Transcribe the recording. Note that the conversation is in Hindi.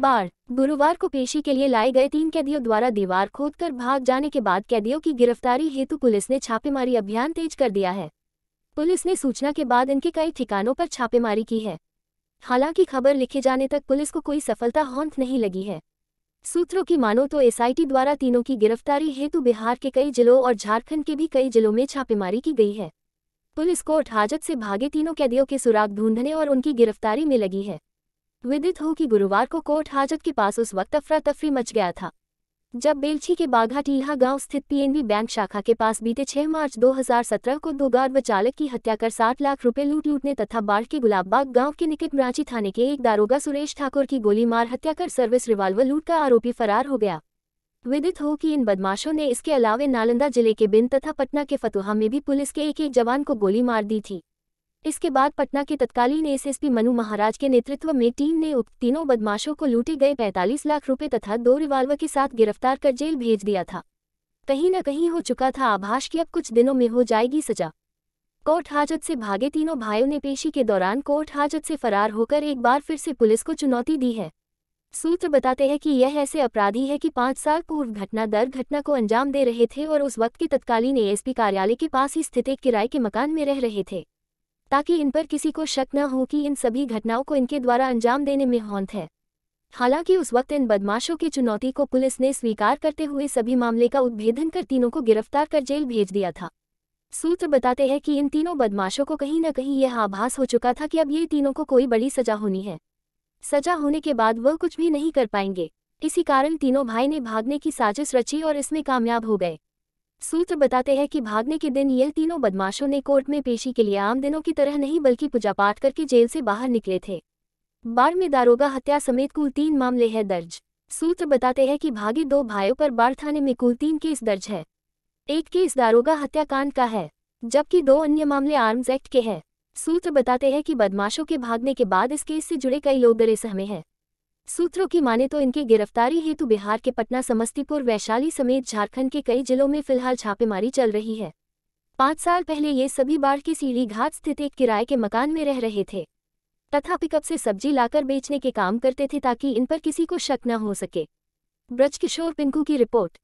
बार गुरुवार को पेशी के लिए लाए गए तीन कैदियों द्वारा दीवार खोदकर भाग जाने के बाद कैदियों की गिरफ्तारी हेतु पुलिस ने छापेमारी अभियान तेज कर दिया है पुलिस ने सूचना के बाद इनके कई ठिकानों पर छापेमारी की है हालांकि खबर लिखे जाने तक पुलिस को कोई सफलता हौंथ नहीं लगी है सूत्रों की मानो तो एसआईटी द्वारा तीनों की गिरफ्तारी हेतु बिहार के कई जिलों और झारखंड के भी कई जिलों में छापेमारी की गई है पुलिस कोर्ट हाजत से भागे तीनों कैदियों के सुराग ढूंढने और उनकी गिरफ्तारी में लगी है विदित हो कि गुरुवार को कोर्ट हाजत के पास उस वक्त अफरा तफरी मच गया था जब बेलछी के बाघा टीहा गांव स्थित पीएनबी बैंक शाखा के पास बीते 6 मार्च 2017 को दो गार्ड व चालक की हत्या कर 60 लाख रुपए लूट लूटने तथा बाढ़ के गुलाबबाग गांव के निकट रांची थाने के एक दारोगा सुरेश ठाकुर की गोली मार हत्या कर सर्विस रिवाल्वर लूट का आरोपी फरार हो गया विदित हो कि इन बदमाशों ने इसके अलावे नालंदा जिले के बिंद तथा पटना के फतुहा में भी पुलिस के एक एक जवान को गोली मार दी थी इसके बाद पटना के तत्कालीन एसएसपी मनु महाराज के नेतृत्व में टीम ने उक्त तीनों बदमाशों को लूटे गए 45 लाख रुपए तथा दो रिवाल्वर के साथ गिरफ्तार कर जेल भेज दिया था कहीं न कहीं हो चुका था आभास कि अब कुछ दिनों में हो जाएगी सजा कोर्ट हाजत से भागे तीनों भाइयों ने पेशी के दौरान कोर्ट हाजत से फरार होकर एक बार फिर से पुलिस को चुनौती दी है सूत्र बताते हैं कि यह ऐसे अपराधी है कि पाँच साल पूर्व घटना दर घटना को अंजाम दे रहे थे और उस वक्त के तत्कालीन एएसपी कार्यालय के पास ही स्थित एक किराए के मकान में रह रहे थे ताकि इन पर किसी को शक न हो कि इन सभी घटनाओं को इनके द्वारा अंजाम देने में हौंत है हालांकि उस वक्त इन बदमाशों की चुनौती को पुलिस ने स्वीकार करते हुए सभी मामले का उद्भेदन कर तीनों को गिरफ्तार कर जेल भेज दिया था सूत्र बताते हैं कि इन तीनों बदमाशों को कहीं न कहीं यह आभास हो चुका था कि अब ये तीनों को कोई बड़ी सजा होनी है सजा होने के बाद वह कुछ भी नहीं कर पाएंगे इसी कारण तीनों भाई ने भागने की साजिश रची और इसमें कामयाब हो गए सूत्र बताते हैं कि भागने के दिन ये तीनों बदमाशों ने कोर्ट में पेशी के लिए आम दिनों की तरह नहीं बल्कि पूजा पाठ करके जेल से बाहर निकले थे बाढ़ में दारोगा हत्या समेत कुल तीन मामले हैं दर्ज सूत्र बताते हैं कि भागे दो भाइयों पर बाढ़ थाने में कुल तीन केस दर्ज है एक केस दारोगा हत्याकांड का है जबकि दो अन्य मामले आर्म्स एक्ट के हैं सूत्र बताते हैं कि बदमाशों के भागने के बाद इस केस से जुड़े कई लोग दरेसह सहमे हैं सूत्रों की माने तो इनकी गिरफ्तारी हेतु बिहार के पटना समस्तीपुर वैशाली समेत झारखंड के कई जिलों में फिलहाल छापेमारी चल रही है पांच साल पहले ये सभी बाढ़ के सीढ़ी घाट स्थित एक किराए के मकान में रह रहे थे तथा पिकअप से सब्जी लाकर बेचने के काम करते थे ताकि इन पर किसी को शक न हो सके ब्रजकिशोर पिंकू की रिपोर्ट